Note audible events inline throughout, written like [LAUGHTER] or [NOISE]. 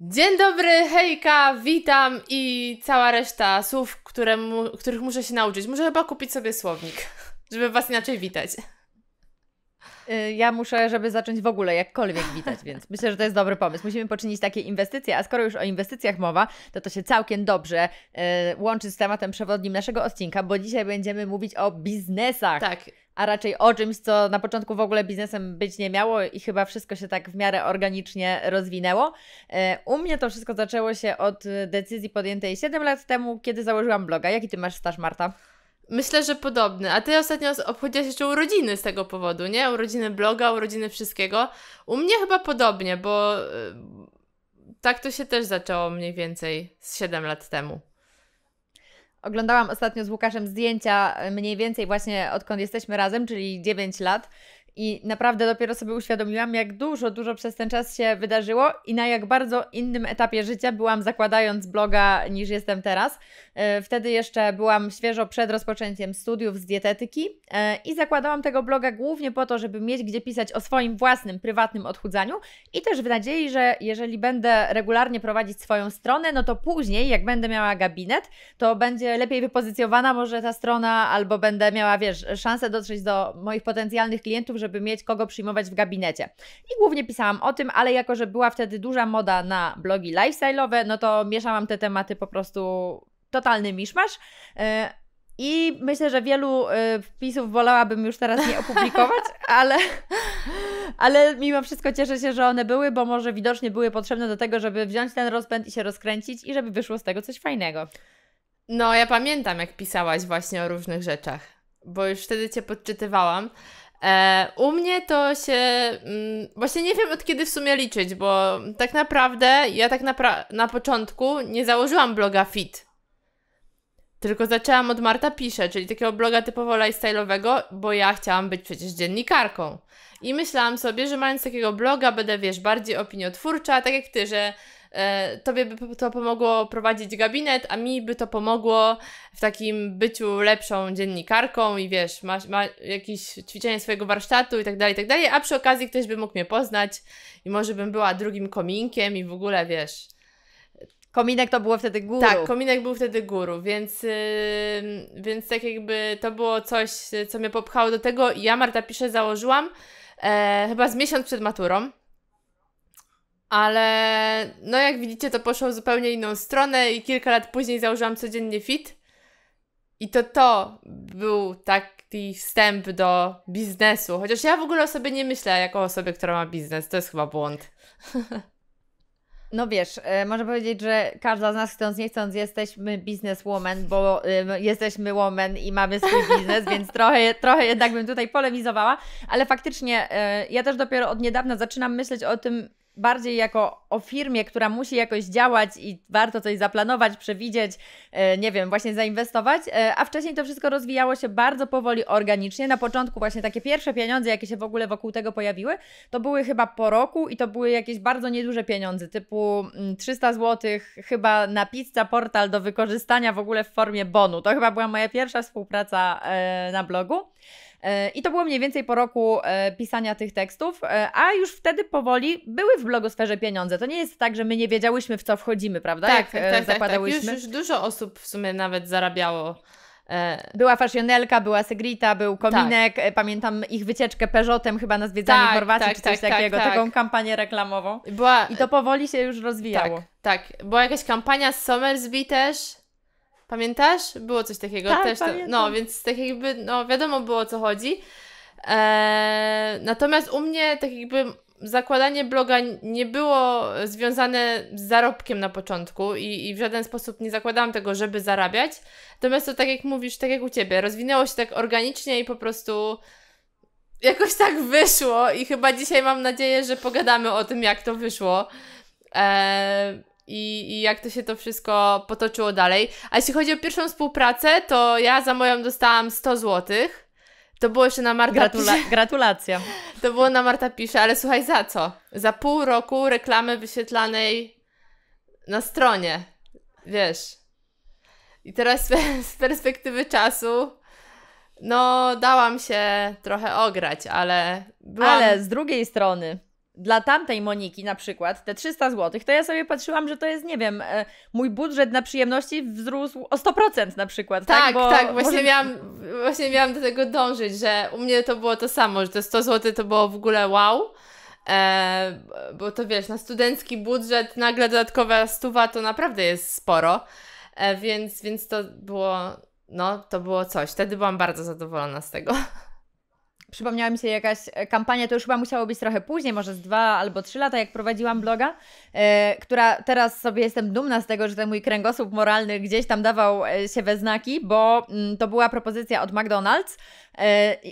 Dzień dobry, hejka, witam i cała reszta słów, które mu, których muszę się nauczyć. Muszę chyba kupić sobie słownik, żeby Was inaczej witać. Y, ja muszę, żeby zacząć w ogóle jakkolwiek witać, więc myślę, że to jest dobry pomysł. Musimy poczynić takie inwestycje, a skoro już o inwestycjach mowa, to to się całkiem dobrze y, łączy z tematem przewodnim naszego odcinka, bo dzisiaj będziemy mówić o biznesach. Tak a raczej o czymś, co na początku w ogóle biznesem być nie miało i chyba wszystko się tak w miarę organicznie rozwinęło. Y, u mnie to wszystko zaczęło się od decyzji podjętej 7 lat temu, kiedy założyłam bloga. Jaki ty masz staż, Marta? Myślę, że podobny. A ty ostatnio obchodziłaś jeszcze urodziny z tego powodu, nie? Urodziny bloga, urodziny wszystkiego. U mnie chyba podobnie, bo y, tak to się też zaczęło mniej więcej z 7 lat temu. Oglądałam ostatnio z Łukaszem zdjęcia y, mniej więcej właśnie odkąd jesteśmy razem, czyli 9 lat. I naprawdę dopiero sobie uświadomiłam, jak dużo, dużo przez ten czas się wydarzyło i na jak bardzo innym etapie życia byłam zakładając bloga niż jestem teraz. E, wtedy jeszcze byłam świeżo przed rozpoczęciem studiów z dietetyki e, i zakładałam tego bloga głównie po to, żeby mieć gdzie pisać o swoim własnym, prywatnym odchudzaniu i też w nadziei, że jeżeli będę regularnie prowadzić swoją stronę, no to później, jak będę miała gabinet, to będzie lepiej wypozycjowana może ta strona, albo będę miała, wiesz, szansę dotrzeć do moich potencjalnych klientów, żeby mieć kogo przyjmować w gabinecie. I głównie pisałam o tym, ale jako, że była wtedy duża moda na blogi lifestyle'owe, no to mieszałam te tematy po prostu totalny miszmasz. E, I myślę, że wielu e, wpisów wolałabym już teraz nie opublikować, [LAUGHS] ale, ale mimo wszystko cieszę się, że one były, bo może widocznie były potrzebne do tego, żeby wziąć ten rozpęd i się rozkręcić i żeby wyszło z tego coś fajnego. No, ja pamiętam, jak pisałaś właśnie o różnych rzeczach, bo już wtedy Cię podczytywałam. E, u mnie to się. Mm, właśnie nie wiem od kiedy w sumie liczyć, bo tak naprawdę ja tak na początku nie założyłam bloga Fit tylko zaczęłam od Marta Pisze, czyli takiego bloga typowo lifestyle'owego, bo ja chciałam być przecież dziennikarką. I myślałam sobie, że mając takiego bloga będę, wiesz, bardziej opiniotwórcza, tak jak ty, że e, tobie by to pomogło prowadzić gabinet, a mi by to pomogło w takim byciu lepszą dziennikarką i wiesz, masz ma jakieś ćwiczenie swojego warsztatu i tak dalej, i tak dalej, a przy okazji ktoś by mógł mnie poznać i może bym była drugim kominkiem i w ogóle, wiesz Kominek to było wtedy guru. Tak, kominek był wtedy guru, więc, yy, więc tak jakby to było coś, co mnie popchało do tego. Ja Marta pisze, założyłam e, chyba z miesiąc przed maturą. Ale no jak widzicie, to poszło w zupełnie inną stronę i kilka lat później założyłam codziennie fit. I to to był taki wstęp do biznesu. Chociaż ja w ogóle o sobie nie myślę jako o osobie, która ma biznes. To jest chyba błąd. [LAUGHS] No wiesz, e, można powiedzieć, że każda z nas chcąc nie chcąc jesteśmy bizneswoman, bo jesteśmy woman i mamy swój biznes, [LAUGHS] więc trochę, trochę jednak bym tutaj polemizowała, ale faktycznie e, ja też dopiero od niedawna zaczynam myśleć o tym, bardziej jako o firmie, która musi jakoś działać i warto coś zaplanować, przewidzieć, e, nie wiem, właśnie zainwestować, e, a wcześniej to wszystko rozwijało się bardzo powoli, organicznie. Na początku właśnie takie pierwsze pieniądze, jakie się w ogóle wokół tego pojawiły, to były chyba po roku i to były jakieś bardzo nieduże pieniądze, typu 300 mm, zł chyba na pizza portal do wykorzystania w ogóle w formie bonu. To chyba była moja pierwsza współpraca e, na blogu. E, I to było mniej więcej po roku e, pisania tych tekstów, e, a już wtedy powoli były w blogosferze pieniądze. To nie jest tak, że my nie wiedziałyśmy, w co wchodzimy, prawda? Tak, tak, tak, Tak, tak. już, już dużo osób w sumie nawet zarabiało. Była faszionelka, była Segrita, był tak. kominek. Tak. Pamiętam ich wycieczkę Peugeotem chyba na zwiedzanie tak, Chorwacji tak, czy coś tak, tak takiego, taką kampanię reklamową. Była... I to powoli się już rozwijało. Tak, była jakaś kampania z Somersby też. Pamiętasz? Było coś takiego tak, też. No, pamiętam. No, więc tak jakby, no wiadomo było o co chodzi. Eee, natomiast u mnie tak jakby zakładanie bloga nie było związane z zarobkiem na początku i, i, w żaden sposób nie zakładałam tego, żeby zarabiać. Natomiast to tak jak mówisz, tak jak u ciebie, rozwinęło się tak organicznie i po prostu jakoś tak wyszło i chyba dzisiaj mam nadzieję, że pogadamy o tym, jak to wyszło. Eee, i, i jak to się to wszystko potoczyło dalej. A jeśli chodzi o pierwszą współpracę, to ja za moją dostałam 100 złotych. To było jeszcze na Marta Gratula Pisze. [LAUGHS] Gratulacja. To było na Marta Pisze, ale słuchaj, za co? Za pół roku reklamy wyświetlanej na stronie. Wiesz. I teraz [LAUGHS] z perspektywy czasu, no dałam się trochę ograć, ale byłam... Ale z drugiej strony, dla tamtej Moniki na przykład te 300 zł, to ja sobie patrzyłam, że to jest, nie wiem, e, mój budżet na przyjemności wzrósł o 100% na przykład. Tak, tak, Bo tak właśnie, może... miałam, właśnie miałam do tego dążyć, że u mnie to było to samo, że te 100 zł to było w ogóle wow. E, bo to wiesz, na studencki budżet nagle dodatkowa stuwa to naprawdę jest sporo, e, więc, więc to było, no to było coś. Wtedy byłam bardzo zadowolona z tego. [LAUGHS] Przypomniała mi się jakaś e, kampania, to już chyba musiało być trochę później, może z dwa albo trzy lata, jak prowadziłam bloga, e, która teraz sobie jestem dumna z tego, że ten mój kręgosłup moralny gdzieś tam dawał e, się we znaki, bo mm, to była propozycja od McDonald's.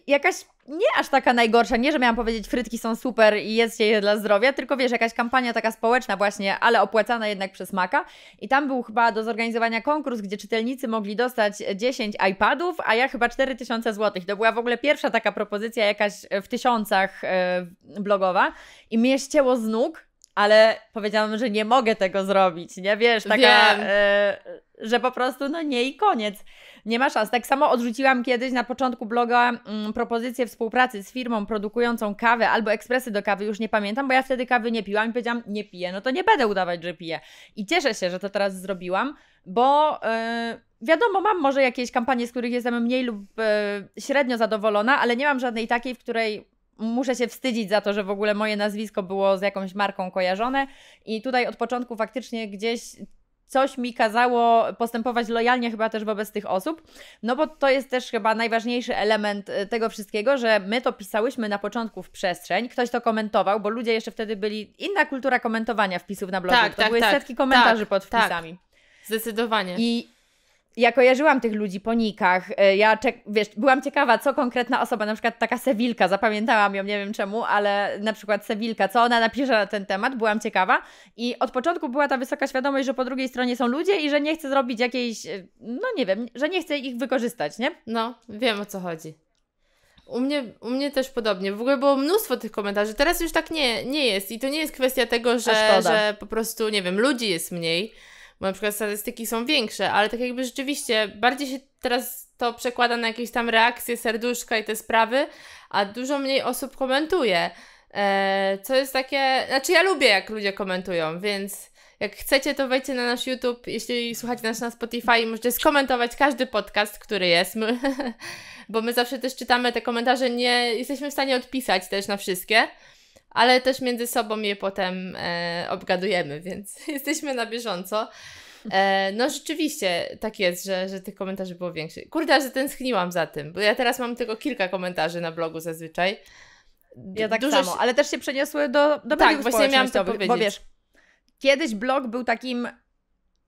jakaś nie aż taka najgorsza, nie, że miałam powiedzieć frytki są super i jedzcie je dla zdrowia, tylko wiesz, jakaś kampania taka społeczna właśnie, ale opłacana jednak przez Maka i tam był chyba do zorganizowania konkurs, gdzie czytelnicy mogli dostać 10 iPadów, a ja chyba 4000 zł. To była w ogóle pierwsza taka propozycja jakaś e, w tysiącach e, blogowa i mnie ścięło z nóg, ale powiedziałam, że nie mogę tego zrobić, nie, wiesz, taka, e, że po prostu no nie i koniec. Nie ma szans. Tak samo odrzuciłam kiedyś na początku bloga mm, propozycję współpracy z firmą produkującą kawę albo ekspresy do kawy, już nie pamiętam, bo ja wtedy kawy nie piłam i powiedziałam, nie piję, no to nie będę udawać, że piję. I cieszę się, że to teraz zrobiłam, bo... Yy, wiadomo, mam może jakieś kampanie, z których jestem mniej lub yy, średnio zadowolona, ale nie mam żadnej takiej, w której muszę się wstydzić za to, że w ogóle moje nazwisko było z jakąś marką kojarzone i tutaj od początku faktycznie gdzieś coś mi kazało postępować lojalnie chyba też wobec tych osób, no bo to jest też chyba najważniejszy element e, tego wszystkiego, że my to pisałyśmy na początku w przestrzeń, ktoś to komentował, bo ludzie jeszcze wtedy byli, inna kultura komentowania wpisów na blogu, tak, to tak, były tak, setki komentarzy tak, pod wpisami. Tak. Zdecydowanie. I ja kojarzyłam tych ludzi po nikach. E, ja wiesz, byłam ciekawa, co konkretna osoba, na przykład taka Sewilka, zapamiętałam ją, nie wiem czemu, ale na przykład Sewilka, co ona napisze na ten temat, byłam ciekawa. I od początku była ta wysoka świadomość, że po drugiej stronie są ludzie i że nie chcę zrobić jakiejś, e, no nie wiem, że nie chcę ich wykorzystać, nie? No, wiem o co chodzi. U mnie, u mnie też podobnie. W ogóle było mnóstwo tych komentarzy. Teraz już tak nie, nie jest. I to nie jest kwestia tego, że, że po prostu, nie wiem, ludzi jest mniej bo na przykład statystyki są większe, ale tak jakby rzeczywiście bardziej się teraz to przekłada na jakieś tam reakcje serduszka i te sprawy, a dużo mniej osób komentuje. E, co jest takie. Znaczy, ja lubię, jak ludzie komentują, więc jak chcecie, to wejdźcie na nasz YouTube. Jeśli słuchacie nas na Spotify, możecie skomentować każdy podcast, który jest, [LAUGHS] bo my zawsze też czytamy te komentarze, nie jesteśmy w stanie odpisać też na wszystkie ale też między sobą je potem e, obgadujemy, [LAUGHS] więc jesteśmy na bieżąco. E, no rzeczywiście tak jest, że, że tych komentarzy było więcej. Kurde, że tęskniłam za tym, bo ja teraz mam tylko kilka komentarzy na blogu zazwyczaj. D ja tak dużo samo, ale też się przeniosły do, do tak, mediów właśnie miałam to powiedzieć. Bo wiesz, kiedyś blog był takim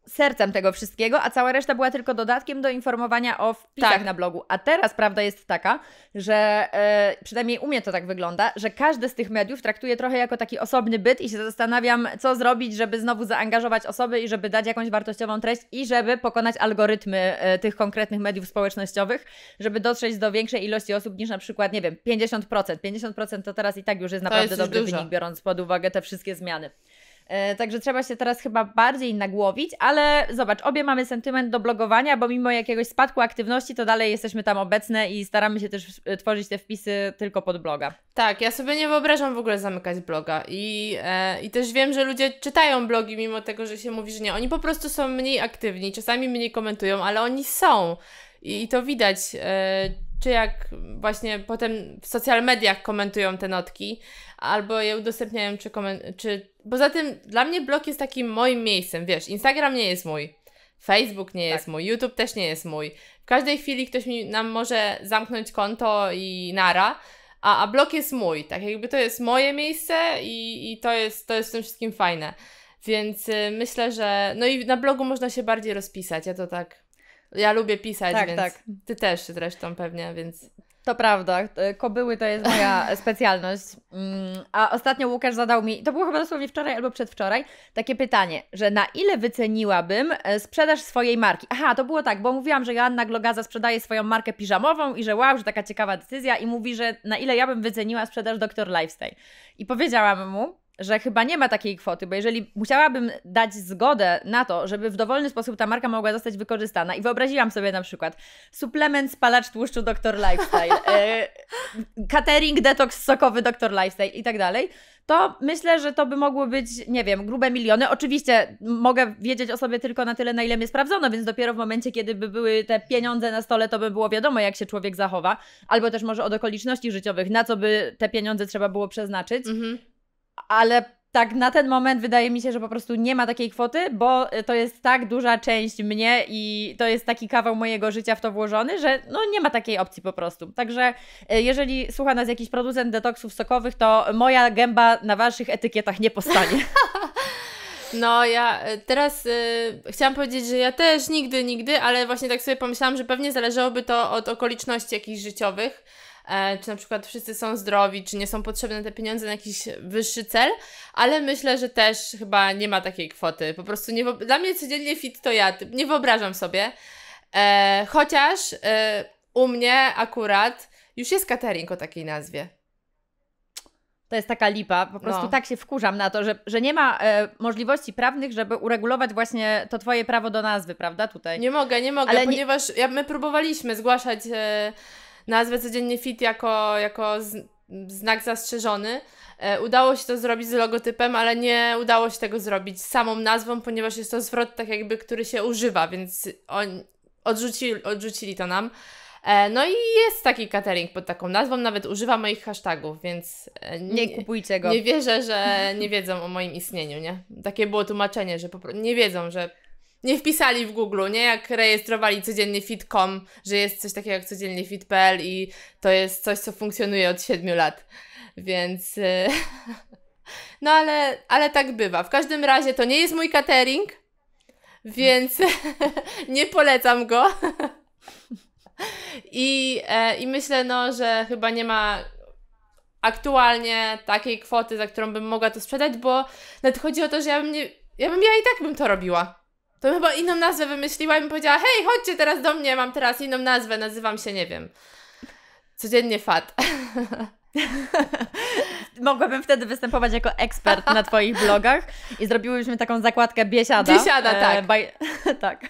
sercem tego wszystkiego, a cała reszta była tylko dodatkiem do informowania o wpisach tak. na blogu. A teraz prawda jest taka, że e, przynajmniej u mnie to tak wygląda, że każde z tych mediów traktuje trochę jako taki osobny byt i się zastanawiam, co zrobić, żeby znowu zaangażować osoby i żeby dać jakąś wartościową treść i żeby pokonać algorytmy e, tych konkretnych mediów społecznościowych, żeby dotrzeć do większej ilości osób niż na przykład, nie wiem, 50%. 50% to teraz i tak już jest naprawdę jest dobry wynik, biorąc pod uwagę te wszystkie zmiany. E, także trzeba się teraz chyba bardziej nagłowić, ale zobacz, obie mamy sentyment do blogowania, bo mimo jakiegoś spadku aktywności, to dalej jesteśmy tam obecne i staramy się też e, tworzyć te wpisy tylko pod bloga. Tak, ja sobie nie wyobrażam w ogóle zamykać bloga i, e, i też wiem, że ludzie czytają blogi mimo tego, że się mówi, że nie. Oni po prostu są mniej aktywni, czasami mniej komentują, ale oni są. I, i to widać. E, czy jak właśnie potem w social mediach komentują te notki, albo je udostępniają, czy, komen- czy... Poza tym dla mnie blog jest takim moim miejscem, wiesz, Instagram nie jest mój, Facebook nie tak. jest mój, YouTube też nie jest mój. W każdej chwili ktoś mi, nam może zamknąć konto i nara, a, a blog jest mój, tak jakby to jest moje miejsce i, i to, jest, to jest w tym wszystkim fajne. Więc y, myślę, że. No i na blogu można się bardziej rozpisać. Ja to tak ja lubię pisać, tak, więc tak. ty też zresztą pewnie, więc... To prawda, y, kobyły to jest moja [LAUGHS] specjalność. Mm, a ostatnio Łukasz zadał mi, to było chyba dosłownie wczoraj albo przedwczoraj, takie pytanie, że na ile wyceniłabym e, sprzedaż swojej marki? Aha, to było tak, bo mówiłam, że Joanna Glogaza sprzedaje swoją markę piżamową i że wow, że taka ciekawa decyzja i mówi, że na ile ja bym wyceniła sprzedaż Dr. Lifestyle. I powiedziałam mu, że chyba nie ma takiej kwoty, bo jeżeli musiałabym dać zgodę na to, żeby w dowolny sposób ta marka mogła zostać wykorzystana i wyobraziłam sobie na przykład suplement spalacz tłuszczu Dr. Lifestyle, y, [LAUGHS] catering detoks sokowy Dr. Lifestyle i tak dalej, to myślę, że to by mogło być, nie wiem, grube miliony. Oczywiście mogę wiedzieć o sobie tylko na tyle, na ile mnie sprawdzono, więc dopiero w momencie, kiedy by były te pieniądze na stole, to by było wiadomo, jak się człowiek zachowa, albo też może od okoliczności życiowych, na co by te pieniądze trzeba było przeznaczyć. Mhm ale tak na ten moment wydaje mi się, że po prostu nie ma takiej kwoty, bo to jest tak duża część mnie i to jest taki kawał mojego życia w to włożony, że no nie ma takiej opcji po prostu. Także e, jeżeli słucha nas jakiś producent detoksów sokowych, to moja gęba na waszych etykietach nie postanie. [LAUGHS] [LAUGHS] No, ja e, teraz y, chciałam powiedzieć, że ja też nigdy, nigdy, ale właśnie tak sobie pomyślałam, że pewnie zależałoby to od okoliczności jakichś życiowych E, czy na przykład wszyscy są zdrowi, czy nie są potrzebne te pieniądze na jakiś wyższy cel, ale myślę, że też chyba nie ma takiej kwoty. Po prostu nie, dla mnie codziennie fit to ja, nie wyobrażam sobie. E, chociaż e, u mnie akurat już jest catering o takiej nazwie. To jest taka lipa, po prostu no. tak się wkurzam na to, że, że nie ma e, możliwości prawnych, żeby uregulować właśnie to Twoje prawo do nazwy, prawda, tutaj. Nie mogę, nie mogę, Ale ponieważ nie... Ja, my próbowaliśmy zgłaszać e, nazwę codziennie fit jako, jako z, znak zastrzeżony. E, udało się to zrobić z logotypem, ale nie udało się tego zrobić z samą nazwą, ponieważ jest to zwrot tak jakby, który się używa, więc on, odrzucili, odrzucili to nam. E, no i jest taki catering pod taką nazwą, nawet używa moich hashtagów, więc e, nie, nie kupujcie go. Nie wierzę, że nie wiedzą o moim istnieniu, nie? Takie było tłumaczenie, że po, nie wiedzą, że nie wpisali w Google, nie? Jak rejestrowali codziennie fit.com, że jest coś takiego jak codziennie fit.pl i to jest coś, co funkcjonuje od 7 lat. Więc. Y, [LAUGHS] no ale, ale tak bywa. W każdym razie to nie jest mój catering, więc [LAUGHS] nie polecam go. [LAUGHS] I, e, I myślę, no, że chyba nie ma aktualnie takiej kwoty, za którą bym mogła to sprzedać, bo nawet chodzi o to, że ja bym nie, ja bym ja i tak bym to robiła. To chyba inną nazwę wymyśliła i mi powiedziała, hej, chodźcie teraz do mnie, mam teraz inną nazwę, nazywam się, nie wiem, codziennie fat. [LAUGHS] [LAUGHS] Mogłabym wtedy występować jako ekspert na Twoich blogach i zrobiłybyśmy taką zakładkę biesiada. Biesiada, e, tak. By, [LAUGHS] tak.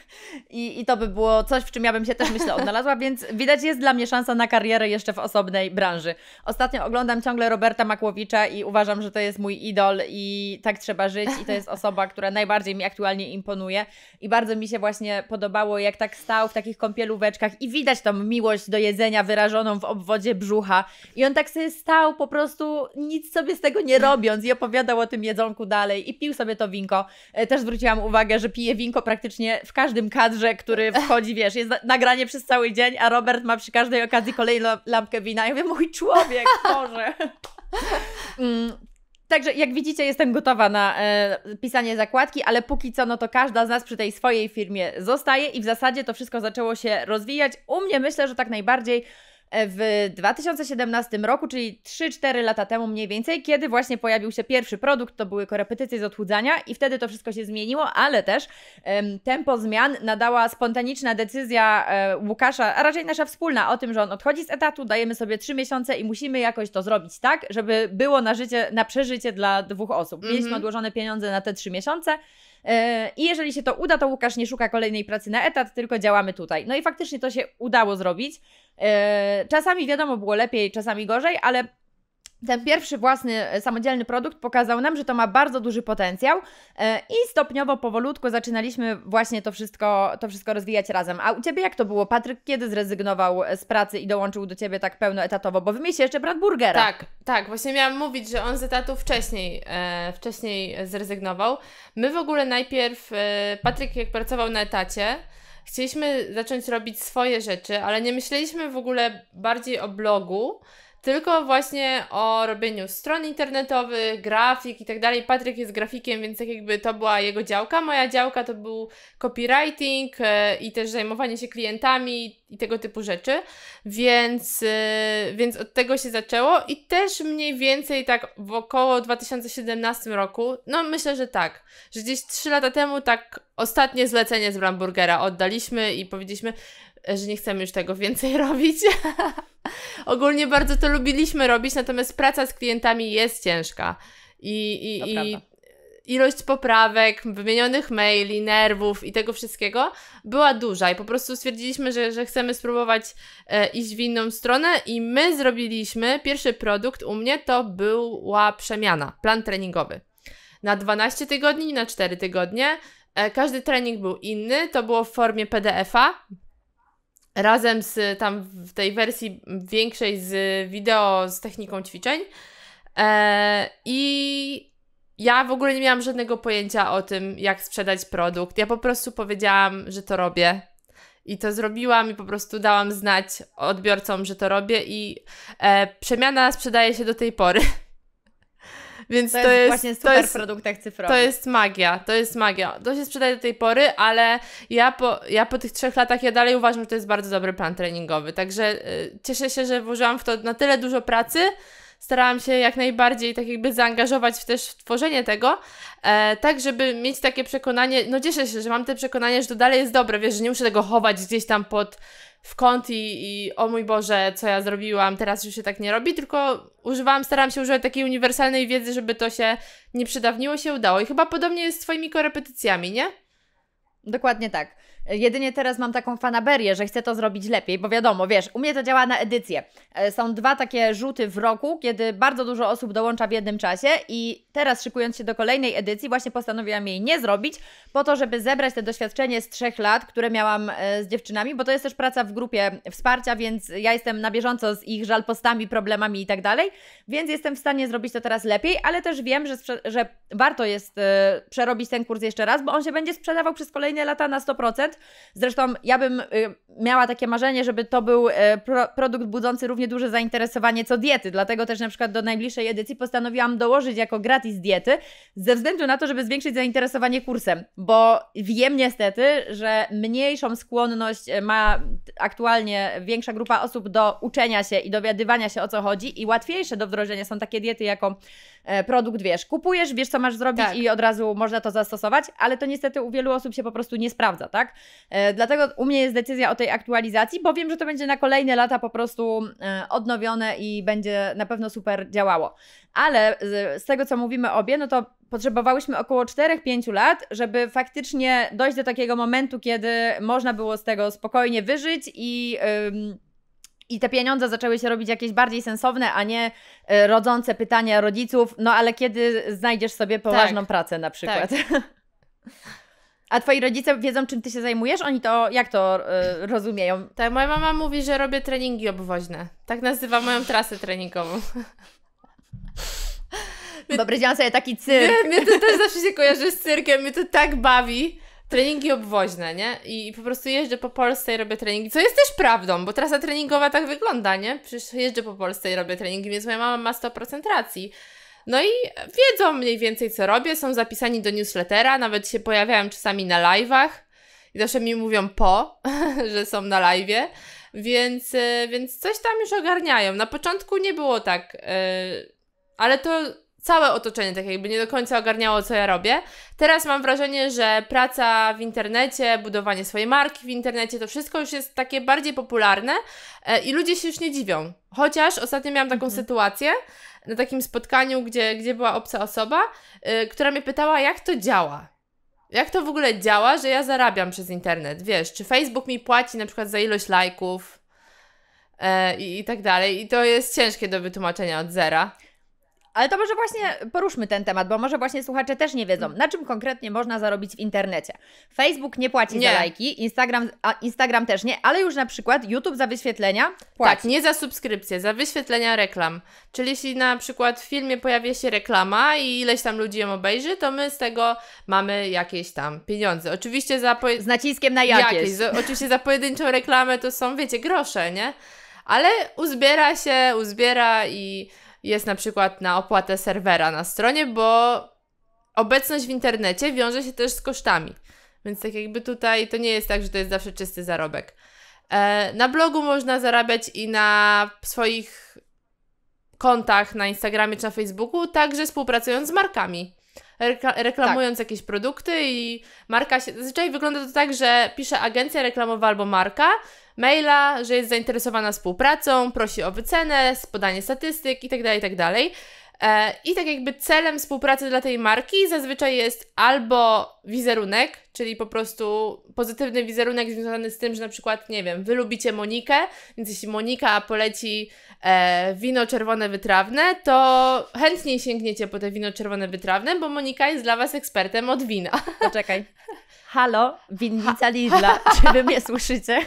I, I to by było coś, w czym ja bym się też, myślę, odnalazła, więc widać jest dla mnie szansa na karierę jeszcze w osobnej branży. Ostatnio oglądam ciągle Roberta Makłowicza i uważam, że to jest mój idol i tak trzeba żyć i to jest osoba, która najbardziej mi aktualnie imponuje i bardzo mi się właśnie podobało, jak tak stał w takich kąpielóweczkach i widać tą miłość do jedzenia wyrażoną w obwodzie brzucha i on tak sobie stał po prostu nic sobie z tego nie robiąc i opowiadał o tym jedzonku dalej i pił sobie to winko. E, też zwróciłam uwagę, że pije winko praktycznie w każdym kadrze, który [LAUGHS] wchodzi, wiesz, jest nagranie przez cały dzień, a Robert ma przy każdej okazji kolejną lampkę wina. Ja mówię, mój człowiek, [LAUGHS] Boże. Mm, także jak widzicie, jestem gotowa na e, pisanie zakładki, ale póki co, no to każda z nas przy tej swojej firmie zostaje i w zasadzie to wszystko zaczęło się rozwijać. U mnie myślę, że tak najbardziej w 2017 roku, czyli 3-4 lata temu mniej więcej, kiedy właśnie pojawił się pierwszy produkt, to były korepetycje z odchudzania i wtedy to wszystko się zmieniło, ale też um, tempo zmian nadała spontaniczna decyzja um, Łukasza, a raczej nasza wspólna, o tym, że on odchodzi z etatu, dajemy sobie 3 miesiące i musimy jakoś to zrobić tak, żeby było na życie, na przeżycie dla dwóch osób. Mieliśmy mhm. odłożone pieniądze na te 3 miesiące, e, i jeżeli się to uda, to Łukasz nie szuka kolejnej pracy na etat, tylko działamy tutaj. No i faktycznie to się udało zrobić. E, czasami wiadomo było lepiej, czasami gorzej, ale ten pierwszy własny e, samodzielny produkt pokazał nam, że to ma bardzo duży potencjał e, i stopniowo, powolutku zaczynaliśmy właśnie to wszystko, to wszystko rozwijać razem. A u Ciebie jak to było? Patryk kiedy zrezygnował z pracy i dołączył do Ciebie tak pełnoetatowo? Bo wymieście jeszcze brat burgera. Tak, tak. Właśnie miałam mówić, że on z etatu wcześniej, e, wcześniej zrezygnował. My w ogóle najpierw, e, Patryk jak pracował na etacie, Chcieliśmy zacząć robić swoje rzeczy, ale nie myśleliśmy w ogóle bardziej o blogu, tylko właśnie o robieniu stron internetowych, grafik i tak dalej. Patryk jest grafikiem, więc tak jakby to była jego działka. Moja działka to był copywriting e, i też zajmowanie się klientami i tego typu rzeczy, więc, e, więc od tego się zaczęło i też mniej więcej tak w około 2017 roku, no myślę, że tak, że gdzieś 3 lata temu tak ostatnie zlecenie z Bramburgera oddaliśmy i powiedzieliśmy, że nie chcemy już tego więcej [LAUGHS] robić. [LAUGHS] Ogólnie bardzo to lubiliśmy robić, natomiast praca z klientami jest ciężka. I, i, i ilość poprawek, wymienionych maili, nerwów i tego wszystkiego była duża i po prostu stwierdziliśmy, że, że chcemy spróbować e, iść w inną stronę i my zrobiliśmy, pierwszy produkt u mnie to była przemiana, plan treningowy. Na 12 tygodni, na 4 tygodnie. E, każdy trening był inny, to było w formie PDF-a, razem z tam w tej wersji większej z wideo z techniką ćwiczeń. E, I ja w ogóle nie miałam żadnego pojęcia o tym, jak sprzedać produkt. Ja po prostu powiedziałam, że to robię. I to zrobiłam i po prostu dałam znać odbiorcom, że to robię, i e, przemiana sprzedaje się do tej pory. [LAUGHS] Więc to, to jest, właśnie super to jest, produktach cyfrowych. To jest magia, to jest magia. To się sprzedaje do tej pory, ale ja po, ja po tych trzech latach ja dalej uważam, że to jest bardzo dobry plan treningowy. Także y, cieszę się, że włożyłam w to na tyle dużo pracy. Starałam się jak najbardziej tak jakby zaangażować w też w tworzenie tego, e, tak żeby mieć takie przekonanie, no cieszę się, że mam te przekonanie, że to dalej jest dobre, wiesz, że nie muszę tego chować gdzieś tam pod w kąt i, i o mój Boże, co ja zrobiłam, teraz już się tak nie robi, tylko używałam, staram się używać takiej uniwersalnej wiedzy, żeby to się nie przydawniło, się udało. I chyba podobnie jest z Twoimi korepetycjami, nie? Dokładnie tak. Jedynie teraz mam taką fanaberię, że chcę to zrobić lepiej, bo wiadomo, wiesz, u mnie to działa na edycję. E, są dwa takie rzuty w roku, kiedy bardzo dużo osób dołącza w jednym czasie i teraz szykując się do kolejnej edycji, właśnie postanowiłam jej nie zrobić, po to, żeby zebrać te doświadczenie z trzech lat, które miałam e, z dziewczynami, bo to jest też praca w grupie wsparcia, więc ja jestem na bieżąco z ich żalpostami, problemami i tak dalej, więc jestem w stanie zrobić to teraz lepiej, ale też wiem, że, że warto jest e, przerobić ten kurs jeszcze raz, bo on się będzie sprzedawał przez kolejne lata na 100%, Zresztą ja bym y, miała takie marzenie, żeby to był y, produkt budzący równie duże zainteresowanie co diety. Dlatego też na przykład do najbliższej edycji postanowiłam dołożyć jako gratis diety, ze względu na to, żeby zwiększyć zainteresowanie kursem, bo wiem niestety, że mniejszą skłonność y, ma aktualnie większa grupa osób do uczenia się i dowiadywania się o co chodzi i łatwiejsze do wdrożenia są takie diety jako e, produkt, wiesz, kupujesz, wiesz co masz zrobić tak. i od razu można to zastosować, ale to niestety u wielu osób się po prostu nie sprawdza, tak? E, dlatego u mnie jest decyzja o tej aktualizacji, bo wiem, że to będzie na kolejne lata po prostu e, odnowione i będzie na pewno super działało. Ale z tego, co mówimy obie, no to potrzebowałyśmy około 4-5 lat, żeby faktycznie dojść do takiego momentu, kiedy można było z tego spokojnie wyżyć i. i te pieniądze zaczęły się robić jakieś bardziej sensowne, a nie e, rodzące pytania rodziców, no ale kiedy znajdziesz sobie poważną tak. pracę na przykład. Tak. [LAUGHS] A twoi rodzice wiedzą, czym ty się zajmujesz? Oni to jak to y, rozumieją? Tak, moja mama mówi, że robię treningi obwoźne. Tak nazywa moją trasę treningową. Wyobraziłam [LAUGHS] sobie taki cyrk. Nie, mnie to też zawsze się kojarzy z cyrkiem, mnie to tak bawi. Treningi obwoźne, nie? I po prostu jeżdżę po Polsce i robię treningi, co jest też prawdą, bo trasa treningowa tak wygląda, nie? Przecież jeżdżę po Polsce i robię treningi, więc moja mama ma 100% racji. No i wiedzą mniej więcej, co robię, są zapisani do newslettera, nawet się pojawiają czasami na live'ach i zawsze mi mówią po, [LAUGHS] że są na live'ie, więc, y, więc coś tam już ogarniają. Na początku nie było tak, yy, ale to całe otoczenie tak jakby nie do końca ogarniało, co ja robię. Teraz mam wrażenie, że praca w internecie, budowanie swojej marki w internecie, to wszystko już jest takie bardziej popularne e, i ludzie się już nie dziwią. Chociaż ostatnio miałam taką mhm. sytuację, na takim spotkaniu, gdzie, gdzie była obca osoba, yy, która mnie pytała, jak to działa. Jak to w ogóle działa, że ja zarabiam przez internet? Wiesz, czy Facebook mi płaci na przykład za ilość lajków, e, i tak dalej. I to jest ciężkie do wytłumaczenia od zera. Ale to może właśnie poruszmy ten temat, bo może właśnie słuchacze też nie wiedzą, na czym konkretnie można zarobić w internecie. Facebook nie płaci nie. za lajki, Instagram, Instagram też nie, ale już na przykład YouTube za wyświetlenia płaci. Tak, nie za subskrypcję, za wyświetlenia reklam. Czyli jeśli na przykład w filmie pojawia się reklama i ileś tam ludzi ją obejrzy, to my z tego mamy jakieś tam pieniądze. Oczywiście za... Z naciskiem na jakieś. jakieś. Z, oczywiście za pojedynczą reklamę to są, wiecie, grosze, nie? Ale uzbiera się, uzbiera i jest na przykład na opłatę serwera na stronie, bo obecność w internecie wiąże się też z kosztami. Więc tak jakby tutaj to nie jest tak, że to jest zawsze czysty zarobek. E, na blogu można zarabiać i na swoich kontach na Instagramie czy na Facebooku, także współpracując z markami. Rekla reklamując tak. jakieś produkty i marka się. Zazwyczaj wygląda to tak, że pisze agencja reklamowa albo marka, maila, że jest zainteresowana współpracą, prosi o wycenę, podanie statystyk itd., tak itd. Tak e, I tak jakby celem współpracy dla tej marki zazwyczaj jest albo wizerunek, czyli po prostu pozytywny wizerunek związany z tym, że na przykład, nie wiem, wy lubicie Monikę, więc jeśli Monika poleci e, wino czerwone wytrawne, to chętniej sięgniecie po te wino czerwone wytrawne, bo Monika jest dla was ekspertem od wina. Poczekaj. [LAUGHS] Halo, winnica Lidla, czy wy mnie słyszycie? [LAUGHS]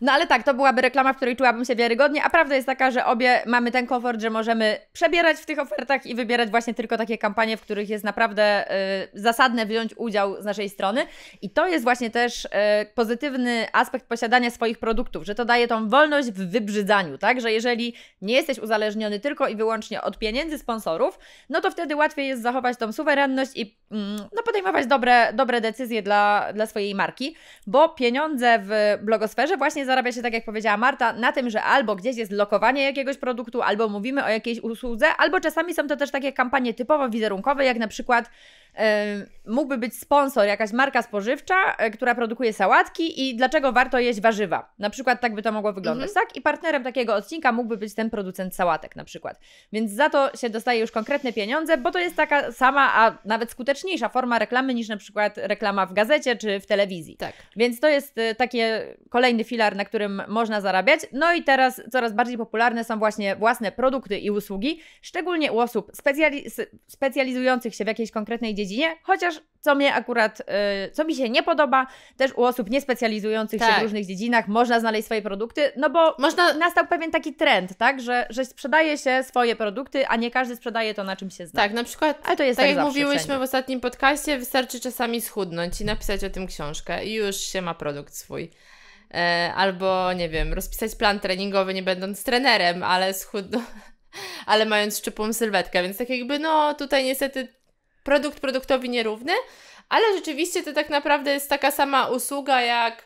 No ale tak, to byłaby reklama, w której czułabym się wiarygodnie, a prawda jest taka, że obie mamy ten komfort, że możemy przebierać w tych ofertach i wybierać właśnie tylko takie kampanie, w których jest naprawdę y, zasadne wziąć udział z naszej strony. I to jest właśnie też y, pozytywny aspekt posiadania swoich produktów, że to daje tą wolność w wybrzydzaniu, tak? Że jeżeli nie jesteś uzależniony tylko i wyłącznie od pieniędzy sponsorów, no to wtedy łatwiej jest zachować tą suwerenność i mm, no, podejmować dobre, dobre decyzje dla, dla swojej marki, bo pieniądze w blogosferze właśnie zarabia się, tak jak powiedziała Marta, na tym, że albo gdzieś jest lokowanie jakiegoś produktu, albo mówimy o jakiejś usłudze, albo czasami są to też takie kampanie typowo wizerunkowe, jak na przykład mógłby być sponsor, jakaś marka spożywcza, e, która produkuje sałatki i dlaczego warto jeść warzywa. Na przykład tak by to mogło wyglądać, mhm. tak? I partnerem takiego odcinka mógłby być ten producent sałatek na przykład. Więc za to się dostaje już konkretne pieniądze, bo to jest taka sama, a nawet skuteczniejsza forma reklamy niż na przykład reklama w gazecie czy w telewizji. Tak. Więc to jest e, taki kolejny filar, na którym można zarabiać. No i teraz coraz bardziej popularne są właśnie własne produkty i usługi, szczególnie u osób specjali specjalizujących się w jakiejś konkretnej dziedzinie dziedzinie, chociaż co mnie akurat, y, co mi się nie podoba, też u osób niespecjalizujących tak. się w tak. różnych dziedzinach można znaleźć swoje produkty, no bo można... nastał pewien taki trend, tak, że, że sprzedaje się swoje produkty, a nie każdy sprzedaje to, na czym się zna. Tak, na przykład, Ale to jest tak, tak jak mówiłyśmy w ostatnim podcaście, wystarczy czasami schudnąć i napisać o tym książkę i już się ma produkt swój e, albo nie wiem, rozpisać plan treningowy, nie będąc trenerem, ale schudną, [LAUGHS] ale mając szczupłą sylwetkę, więc tak jakby no tutaj niestety produkt produktowi nierówny, ale rzeczywiście to tak naprawdę jest taka sama usługa jak,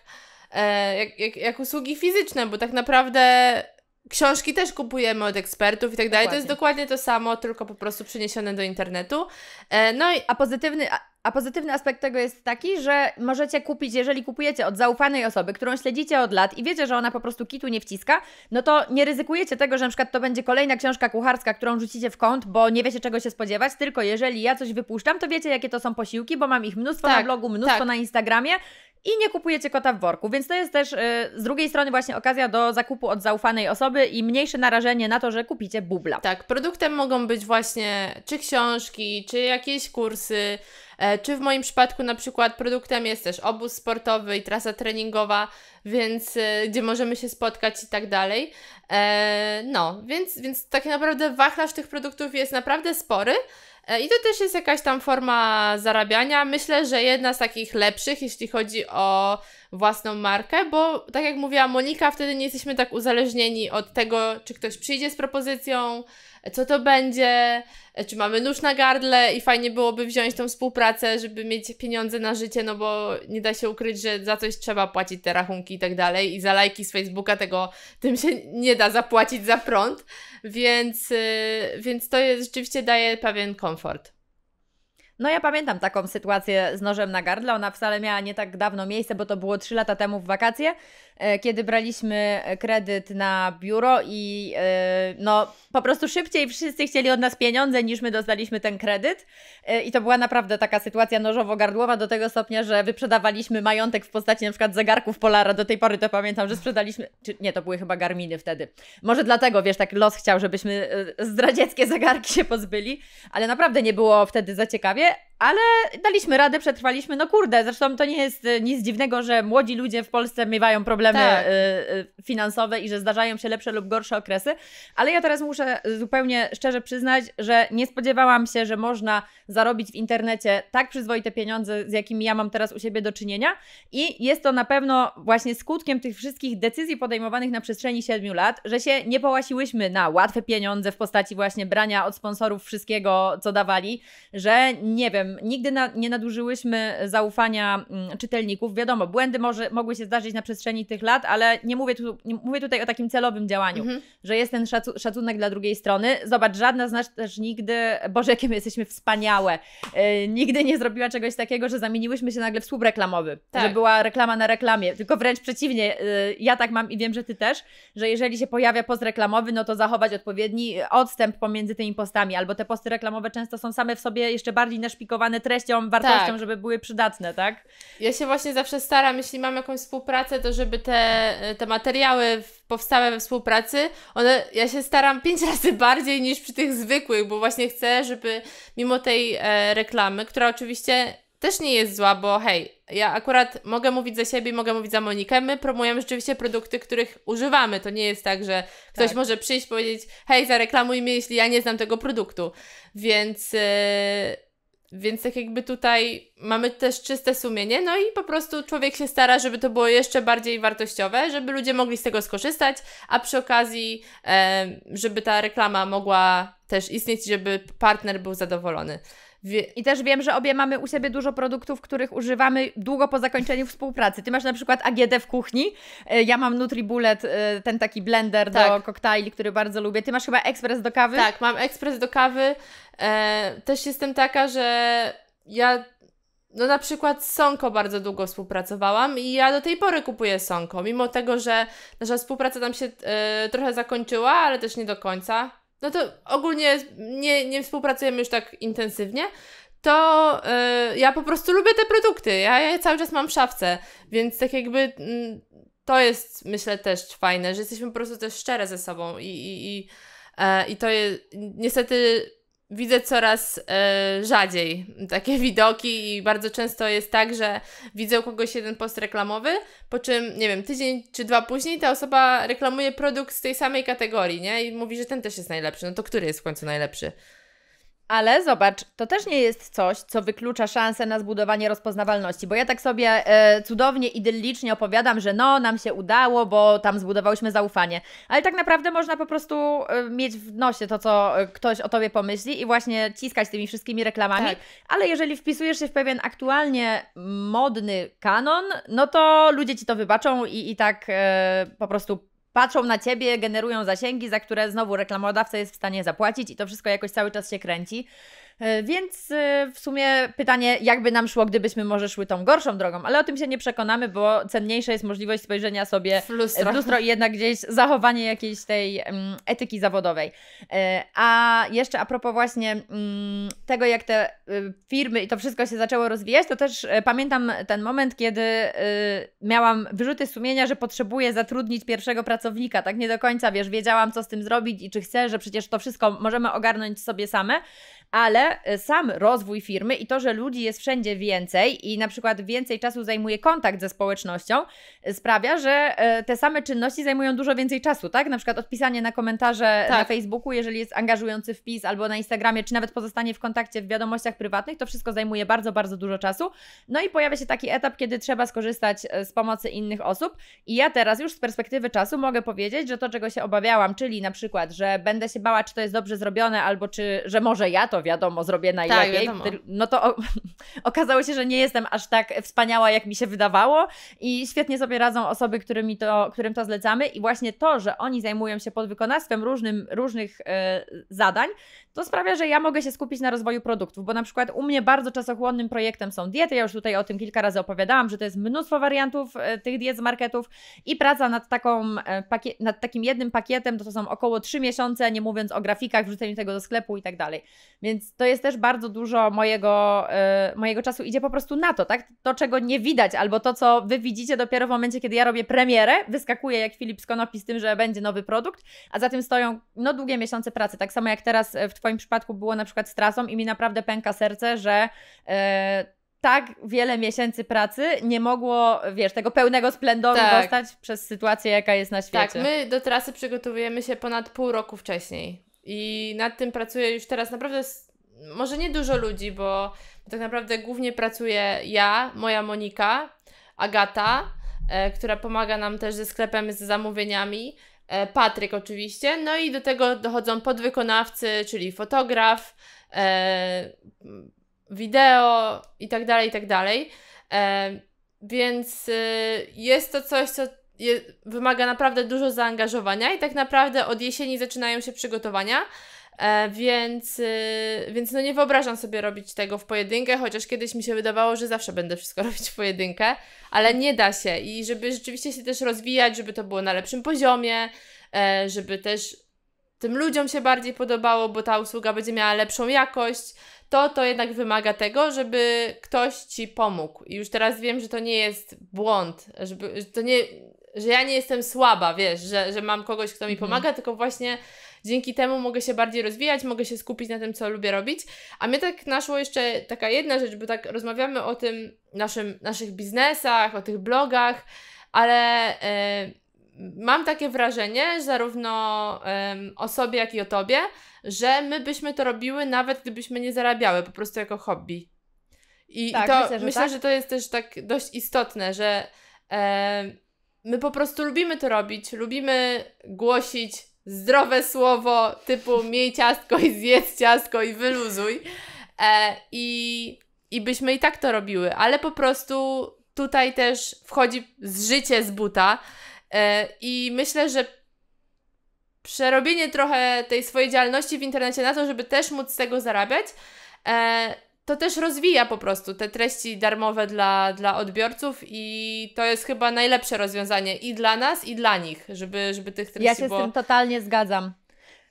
e, jak, jak, jak usługi fizyczne, bo tak naprawdę książki też kupujemy od ekspertów i tak dalej. To jest dokładnie to samo, tylko po prostu przeniesione do internetu. E, no i... A pozytywny a pozytywny aspekt tego jest taki, że możecie kupić, jeżeli kupujecie od zaufanej osoby, którą śledzicie od lat i wiecie, że ona po prostu kitu nie wciska, no to nie ryzykujecie tego, że na przykład to będzie kolejna książka kucharska, którą rzucicie w kąt, bo nie wiecie czego się spodziewać, tylko jeżeli ja coś wypuszczam, to wiecie jakie to są posiłki, bo mam ich mnóstwo tak, na blogu, mnóstwo tak. na Instagramie i nie kupujecie kota w worku, więc to jest też y, z drugiej strony właśnie okazja do zakupu od zaufanej osoby i mniejsze narażenie na to, że kupicie bubla. Tak, produktem mogą być właśnie czy książki, czy jakieś kursy, e, czy w moim przypadku na przykład produktem jest też obóz sportowy i trasa treningowa, więc e, gdzie możemy się spotkać i tak dalej. E, no, więc, więc tak naprawdę wachlarz tych produktów jest naprawdę spory. E, I to też jest jakaś tam forma zarabiania. Myślę, że jedna z takich lepszych, jeśli chodzi o własną markę, bo tak jak mówiła Monika, wtedy nie jesteśmy tak uzależnieni od tego, czy ktoś przyjdzie z propozycją, co to będzie, e, czy mamy nóż na gardle i fajnie byłoby wziąć tą współpracę, żeby mieć pieniądze na życie, no bo nie da się ukryć, że za coś trzeba płacić te rachunki i tak dalej i za lajki z Facebooka tego, tym się nie da zapłacić za prąd, więc, y, więc to jest, rzeczywiście daje pewien komfort. No ja pamiętam taką sytuację z nożem na gardle. Ona wcale miała nie tak dawno miejsce, bo to było 3 lata temu w wakacje, e, kiedy braliśmy kredyt na biuro i e, no po prostu szybciej wszyscy chcieli od nas pieniądze niż my dostaliśmy ten kredyt. E, I to była naprawdę taka sytuacja nożowo-gardłowa do tego stopnia, że wyprzedawaliśmy majątek w postaci na przykład zegarków Polara. Do tej pory to pamiętam, że sprzedaliśmy, czy nie, to były chyba Garminy wtedy. Może dlatego, wiesz, tak los chciał, żebyśmy zdradzieckie zegarki się pozbyli, ale naprawdę nie było wtedy za ciekawie it Ale daliśmy radę, przetrwaliśmy. No kurde, zresztą to nie jest e, nic dziwnego, że młodzi ludzie w Polsce miewają problemy tak. E, e, finansowe i że zdarzają się lepsze lub gorsze okresy. Ale ja teraz muszę zupełnie szczerze przyznać, że nie spodziewałam się, że można zarobić w internecie tak przyzwoite pieniądze, z jakimi ja mam teraz u siebie do czynienia. I jest to na pewno właśnie skutkiem tych wszystkich decyzji podejmowanych na przestrzeni 7 lat, że się nie połasiłyśmy na łatwe pieniądze w postaci właśnie brania od sponsorów wszystkiego, co dawali, że nie wiem, Nigdy na, nie nadużyłyśmy zaufania mm, czytelników. Wiadomo, błędy może, mogły się zdarzyć na przestrzeni tych lat, ale nie mówię, tu, nie mówię tutaj o takim celowym działaniu, mhm. że jest ten szacu, szacunek dla drugiej strony. Zobacz, żadna z nas też nigdy, Boże, jakie my jesteśmy wspaniałe, e, nigdy nie zrobiła czegoś takiego, że zamieniłyśmy się nagle w słup reklamowy, tak. że była reklama na reklamie. Tylko wręcz przeciwnie, e, ja tak mam i wiem, że Ty też, że jeżeli się pojawia post reklamowy, no to zachować odpowiedni odstęp pomiędzy tymi postami, albo te posty reklamowe często są same w sobie jeszcze bardziej naszpikowane nacechowane treścią, wartością, tak. żeby były przydatne, tak? Ja się właśnie zawsze staram, jeśli mam jakąś współpracę, to żeby te, e, te materiały powstałe we współpracy, one, ja się staram [LAUGHS] pięć razy bardziej niż przy tych zwykłych, bo właśnie chcę, żeby mimo tej e, reklamy, która oczywiście też nie jest zła, bo hej, ja akurat mogę mówić za siebie, mogę mówić za Monikę. My promujemy rzeczywiście produkty, których używamy. To nie jest tak, że ktoś tak. może przyjść i powiedzieć, hej, zareklamuj mnie, jeśli ja nie znam tego produktu. Więc. Yy więc tak jakby tutaj mamy też czyste sumienie, no i po prostu człowiek się stara, żeby to było jeszcze bardziej wartościowe, żeby ludzie mogli z tego skorzystać, a przy okazji, żeby ta reklama mogła też istnieć, żeby partner był zadowolony. I też wiem, że obie mamy u siebie dużo produktów, których używamy długo po zakończeniu współpracy. Ty masz na przykład AGD w kuchni, e, ja mam NutriBullet, e, ten taki blender tak. do koktajli, który bardzo lubię. Ty masz chyba ekspres do kawy? Tak, mam ekspres do kawy. E, też jestem taka, że ja no na przykład z Sonko bardzo długo współpracowałam i ja do tej pory kupuję Sonko, mimo tego, że nasza współpraca tam się e, trochę zakończyła, ale też nie do końca no to ogólnie nie, nie współpracujemy już tak intensywnie, to y, ja po prostu lubię te produkty. Ja je cały czas mam w szafce, więc tak jakby mm, to jest myślę też fajne, że jesteśmy po prostu też szczere ze sobą i, i, i, e, i to jest niestety widzę coraz y, rzadziej takie [LAUGHS] widoki i bardzo często jest tak, że widzę u kogoś jeden post reklamowy, po czym, nie wiem, tydzień czy dwa później ta osoba reklamuje produkt z tej samej kategorii, nie? I mówi, że ten też jest najlepszy. No to który jest w końcu najlepszy? Ale zobacz, to też nie jest coś, co wyklucza szansę na zbudowanie rozpoznawalności, bo ja tak sobie e, cudownie, idyllicznie opowiadam, że no, nam się udało, bo tam zbudowałyśmy zaufanie. Ale tak naprawdę można po prostu e, mieć w nosie to, co e, ktoś o tobie pomyśli i właśnie ciskać tymi wszystkimi reklamami. Tak. Ale jeżeli wpisujesz się w pewien aktualnie modny kanon, no to ludzie ci to wybaczą i, i tak e, po prostu patrzą na ciebie, generują zasięgi, za które znowu reklamodawca jest w stanie zapłacić i to wszystko jakoś cały czas się kręci. E, więc e, w sumie pytanie, jakby nam szło, gdybyśmy może szły tą gorszą drogą, ale o tym się nie przekonamy, bo cenniejsza jest możliwość spojrzenia sobie w lustro, w lustro i jednak gdzieś zachowanie jakiejś tej mm, etyki zawodowej. E, a jeszcze a propos właśnie mm, tego, jak te y, firmy i to wszystko się zaczęło rozwijać, to też pamiętam ten moment, kiedy y, miałam wyrzuty sumienia, że potrzebuję zatrudnić pierwszego pracownika. Tak nie do końca, wiesz, wiedziałam, co z tym zrobić i czy chcę, że przecież to wszystko możemy ogarnąć sobie same ale y, sam rozwój firmy i to, że ludzi jest wszędzie więcej i na przykład więcej czasu zajmuje kontakt ze społecznością, y, sprawia, że y, te same czynności zajmują dużo więcej czasu, tak? Na przykład odpisanie na komentarze tak. na Facebooku, jeżeli jest angażujący wpis, albo na Instagramie, czy nawet pozostanie w kontakcie w wiadomościach prywatnych, to wszystko zajmuje bardzo, bardzo dużo czasu. No i pojawia się taki etap, kiedy trzeba skorzystać z pomocy innych osób. I ja teraz już z perspektywy czasu mogę powiedzieć, że to, czego się obawiałam, czyli na przykład, że będę się bała, czy to jest dobrze zrobione, albo czy, że może ja to to wiadomo, zrobię tak, najlepiej. Tak, no to o, [LAUGHS] okazało się, że nie jestem aż tak wspaniała, jak mi się wydawało i świetnie sobie radzą osoby, to, którym to zlecamy i właśnie to, że oni zajmują się podwykonawstwem różnym, różnych e, zadań, to sprawia, że ja mogę się skupić na rozwoju produktów, bo na przykład u mnie bardzo czasochłonnym projektem są diety, ja już tutaj o tym kilka razy opowiadałam, że to jest mnóstwo wariantów e, tych diet z marketów i praca nad, taką, e, nad takim jednym pakietem, to, to są około 3 miesiące, nie mówiąc o grafikach, wrzuceniu tego do sklepu i tak dalej. Więc to jest też bardzo dużo mojego, yy, mojego czasu idzie po prostu na to, tak? To, czego nie widać, albo to, co wy widzicie dopiero w momencie, kiedy ja robię premierę, wyskakuje jak Filip Skonopi z tym, że będzie nowy produkt, a za tym stoją no długie miesiące pracy. Tak samo jak teraz y, w Twoim przypadku było na przykład z trasą i mi naprawdę pęka serce, że yy, tak wiele miesięcy pracy nie mogło, wiesz, tego pełnego splendoru tak. dostać przez sytuację, jaka jest na tak, świecie. Tak, my do trasy przygotowujemy się ponad pół roku wcześniej. I nad tym pracuję już teraz naprawdę, może nie dużo ludzi, bo tak naprawdę głównie pracuję ja, moja Monika, Agata, e, która pomaga nam też ze sklepem, z zamówieniami, e, Patryk oczywiście, no i do tego dochodzą podwykonawcy, czyli fotograf, e, wideo i tak dalej, i tak dalej. E, więc y, jest to coś, co je, wymaga naprawdę dużo zaangażowania i tak naprawdę od jesieni zaczynają się przygotowania. E, więc, y, więc no nie wyobrażam sobie robić tego w pojedynkę, chociaż kiedyś mi się wydawało, że zawsze będę wszystko [LAUGHS] robić w pojedynkę, ale nie da się i żeby rzeczywiście się też rozwijać, żeby to było na lepszym poziomie, e, żeby też tym ludziom się bardziej podobało, bo ta usługa będzie miała lepszą jakość, to to jednak wymaga tego, żeby ktoś ci pomógł. I już teraz wiem, że to nie jest błąd, żeby, że to nie, że ja nie jestem słaba, wiesz, że, że mam kogoś, kto mi mhm. pomaga, mm. tylko właśnie dzięki temu mogę się bardziej rozwijać, mogę się skupić na tym, co lubię robić. A mnie tak naszło jeszcze taka jedna rzecz, bo tak rozmawiamy o tym naszym, naszych biznesach, o tych blogach, ale y, mam takie wrażenie, zarówno y, o sobie, jak i o tobie, że my byśmy to robiły nawet gdybyśmy nie zarabiały, po prostu jako hobby. I tak, to myślę, że, myślę tak. że, to jest też tak dość istotne, że. Y, My po prostu lubimy to robić, lubimy głosić zdrowe słowo typu miej ciastko i zjedz ciastko i wyluzuj. E, i, I byśmy i tak to robiły, ale po prostu tutaj też wchodzi życie z buta e, i myślę, że przerobienie trochę tej swojej działalności w internecie na to, żeby też móc z tego zarabiać, e, to też rozwija po prostu te treści darmowe dla, dla odbiorców i to jest chyba najlepsze rozwiązanie i dla nas, i dla nich, żeby, żeby tych treści Ja się było... z tym totalnie zgadzam.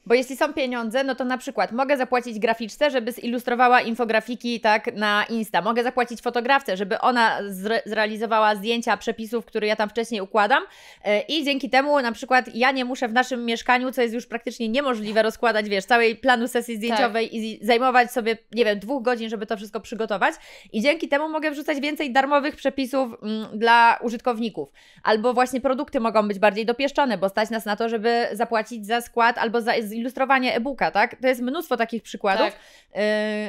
Bo jeśli są pieniądze, no to na przykład mogę zapłacić graficzce, żeby zilustrowała infografiki tak na Insta. Mogę zapłacić fotografce, żeby ona zre zrealizowała zdjęcia przepisów, które ja tam wcześniej układam. E, I dzięki temu na przykład ja nie muszę w naszym mieszkaniu, co jest już praktycznie niemożliwe, rozkładać, wiesz, całej planu sesji zdjęciowej tak. i zajmować sobie, nie wiem, dwóch godzin, żeby to wszystko przygotować. I dzięki temu mogę wrzucać więcej darmowych przepisów m, mm, dla użytkowników. Albo właśnie produkty mogą być bardziej dopieszczone, bo stać nas na to, żeby zapłacić za skład albo za ilustrowanie e-booka, tak? To jest mnóstwo takich przykładów. Tak.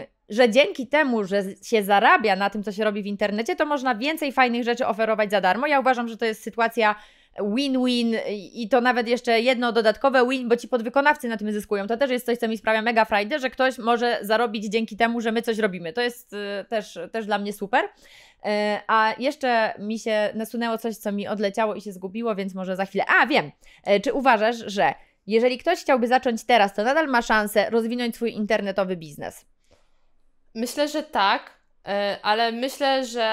Y że dzięki temu, że się zarabia na tym, co się robi w internecie, to można więcej fajnych rzeczy oferować za darmo. Ja uważam, że to jest sytuacja win-win i to nawet jeszcze jedno dodatkowe win, bo ci podwykonawcy na tym zyskują. To też jest coś, co mi sprawia mega frajdę, że ktoś może zarobić dzięki temu, że my coś robimy. To jest y, też, też dla mnie super. Y, a jeszcze mi się nasunęło coś, co mi odleciało i się zgubiło, więc może za chwilę. A, wiem. Y, czy uważasz, że jeżeli ktoś chciałby zacząć teraz, to nadal ma szansę rozwinąć swój internetowy biznes. Myślę, że tak, e, ale myślę, że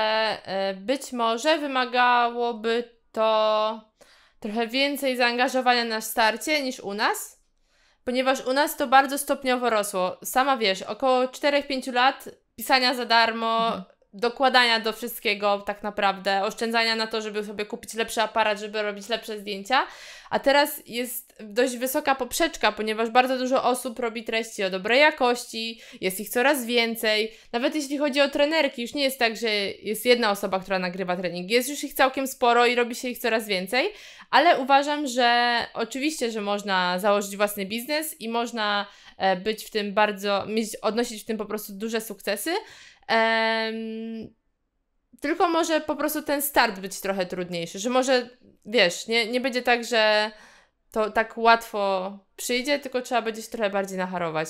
e, być może wymagałoby to trochę więcej zaangażowania na starcie niż u nas, ponieważ u nas to bardzo stopniowo rosło. Sama wiesz, około 4-5 lat pisania za darmo, mhm. dokładania do wszystkiego tak naprawdę, oszczędzania na to, żeby sobie kupić lepszy aparat, żeby robić lepsze zdjęcia, a teraz jest dość wysoka poprzeczka, ponieważ bardzo dużo osób robi treści o dobrej jakości, jest ich coraz więcej. Nawet jeśli chodzi o trenerki, już nie jest tak, że jest jedna osoba, która nagrywa treningi, jest już ich całkiem sporo i robi się ich coraz więcej, ale uważam, że oczywiście, że można założyć własny biznes i można e, być w tym bardzo, mieć, odnosić w tym po prostu duże sukcesy. Um, tylko może po prostu ten start być trochę trudniejszy, że może, wiesz, nie, nie będzie tak, że to tak łatwo przyjdzie, tylko trzeba będzie się trochę bardziej nacharować.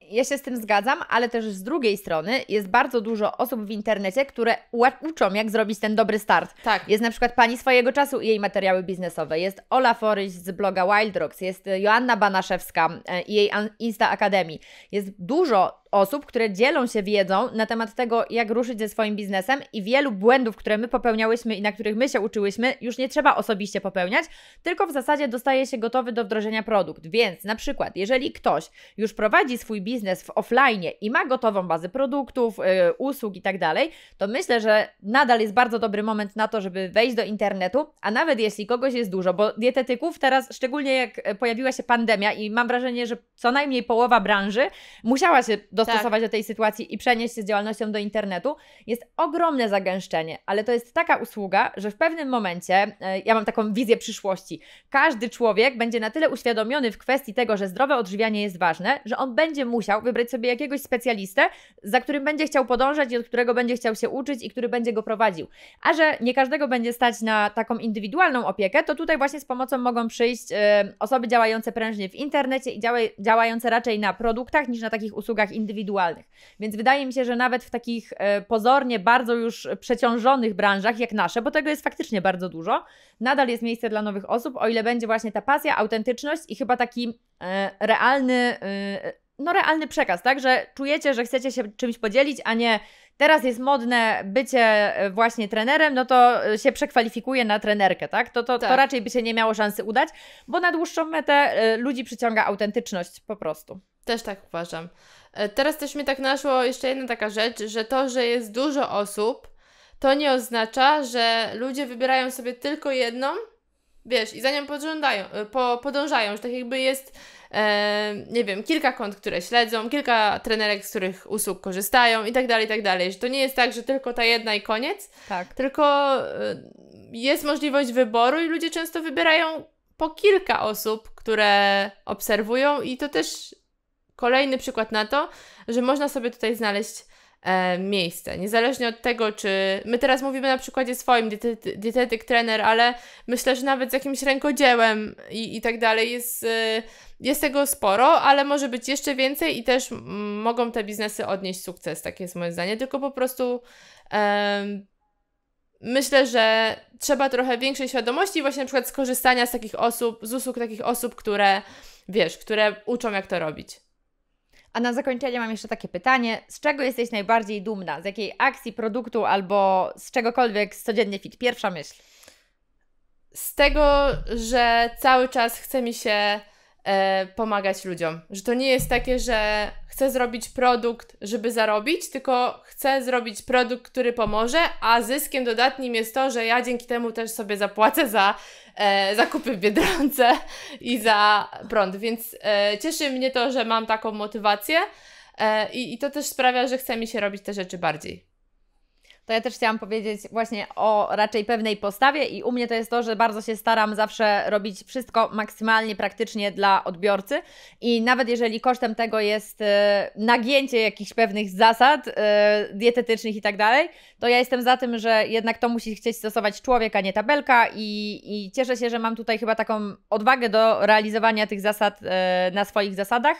Ja się z tym zgadzam, ale też z drugiej strony jest bardzo dużo osób w internecie, które uczą, jak zrobić ten dobry start. Tak. Jest na przykład pani swojego czasu i jej materiały biznesowe. Jest Ola Foryś z bloga Wildrocks. jest Joanna Banaszewska e, i jej Insta Akademii. Jest dużo osób, które dzielą się wiedzą na temat tego, jak ruszyć ze swoim biznesem i wielu błędów, które my popełniałyśmy i na których my się uczyłyśmy, już nie trzeba osobiście popełniać, tylko w zasadzie dostaje się gotowy do wdrożenia produkt. Więc na przykład, jeżeli ktoś już prowadzi swój biznes w offline i ma gotową bazę produktów, yy, usług i tak dalej, to myślę, że nadal jest bardzo dobry moment na to, żeby wejść do internetu, a nawet jeśli kogoś jest dużo, bo dietetyków teraz, szczególnie jak e, pojawiła się pandemia i mam wrażenie, że co najmniej połowa branży musiała się dostosować tak. do tej sytuacji i przenieść się z działalnością do internetu, jest ogromne zagęszczenie, ale to jest taka usługa, że w pewnym momencie, e, ja mam taką wizję przyszłości, każdy człowiek będzie na tyle uświadomiony w kwestii tego, że zdrowe odżywianie jest ważne, że on będzie musiał wybrać sobie jakiegoś specjalistę, za którym będzie chciał podążać i od którego będzie chciał się uczyć i który będzie go prowadził. A że nie każdego będzie stać na taką indywidualną opiekę, to tutaj właśnie z pomocą mogą przyjść e, osoby działające prężnie w internecie i działające raczej na produktach niż na takich usługach indywidualnych indywidualnych. Więc wydaje mi się, że nawet w takich e, pozornie bardzo już przeciążonych branżach jak nasze, bo tego jest faktycznie bardzo dużo, nadal jest miejsce dla nowych osób, o ile będzie właśnie ta pasja, autentyczność i chyba taki e, realny e, no, realny przekaz, tak? Że czujecie, że chcecie się czymś podzielić, a nie teraz jest modne bycie właśnie trenerem, no to się przekwalifikuje na trenerkę, tak? To, to, tak. to raczej by się nie miało szansy udać, bo na dłuższą metę ludzi przyciąga autentyczność po prostu. Też tak uważam. E, teraz też mi tak naszło jeszcze jedna taka rzecz, że to, że jest dużo osób, to nie oznacza, że ludzie wybierają sobie tylko jedną, wiesz, i za nią e, po, podążają, że tak jakby jest, e, nie wiem, kilka kont, które śledzą, kilka trenerek, z których usług korzystają i tak dalej, i tak dalej. Że to nie jest tak, że tylko ta jedna i koniec, tak. tylko e, jest możliwość wyboru i ludzie często wybierają po kilka osób, które obserwują i to też Kolejny przykład na to, że można sobie tutaj znaleźć e, miejsce. Niezależnie od tego, czy my teraz mówimy na przykładzie swoim, dietetyk, trener, ale myślę, że nawet z jakimś rękodziełem i, i tak dalej jest, y, jest tego sporo, ale może być jeszcze więcej i też m, mogą te biznesy odnieść sukces, takie jest moje zdanie. Tylko po prostu. E, myślę, że trzeba trochę większej świadomości właśnie na przykład skorzystania z takich osób, z usług takich osób, które wiesz, które uczą jak to robić. A na zakończenie mam jeszcze takie pytanie: z czego jesteś najbardziej dumna? Z jakiej akcji, produktu albo z czegokolwiek z codziennie fit? Pierwsza myśl. Z tego, że cały czas chce mi się e, pomagać ludziom. Że to nie jest takie, że chcę zrobić produkt, żeby zarobić, tylko chcę zrobić produkt, który pomoże, a zyskiem dodatnim jest to, że ja dzięki temu też sobie zapłacę za e, zakupy w Biedronce i za prąd. Więc e, cieszy mnie to, że mam taką motywację e, i, i to też sprawia, że chce mi się robić te rzeczy bardziej to ja też chciałam powiedzieć właśnie o raczej pewnej postawie i u mnie to jest to, że bardzo się staram zawsze robić wszystko maksymalnie praktycznie dla odbiorcy i nawet jeżeli kosztem tego jest y, nagięcie jakichś pewnych zasad y, dietetycznych i tak dalej, to ja jestem za tym, że jednak to musi chcieć stosować człowiek, a nie tabelka i, i cieszę się, że mam tutaj chyba taką odwagę do realizowania tych zasad y, na swoich zasadach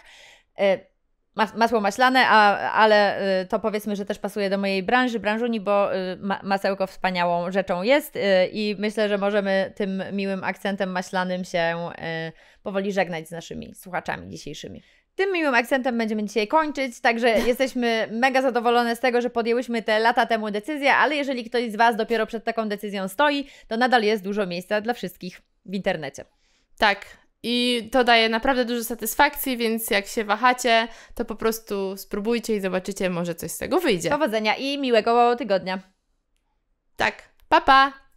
masło maślane, a, ale y, to powiedzmy, że też pasuje do mojej branży, branżuni, bo y, masełko wspaniałą rzeczą jest y, i myślę, że możemy tym miłym akcentem maślanym się powoli żegnać z naszymi słuchaczami dzisiejszymi. Tym miłym akcentem będziemy dzisiaj kończyć, także [LAUGHS] jesteśmy mega zadowolone z tego, że podjęłyśmy te lata temu decyzję, ale jeżeli ktoś z Was dopiero przed taką decyzją stoi, to nadal jest dużo miejsca dla wszystkich w internecie. Tak, i to daje naprawdę dużo satysfakcji, więc jak się wahacie, to po prostu spróbujcie i zobaczycie, może coś z tego wyjdzie. Powodzenia i miłego tygodnia. Tak. Pa pa!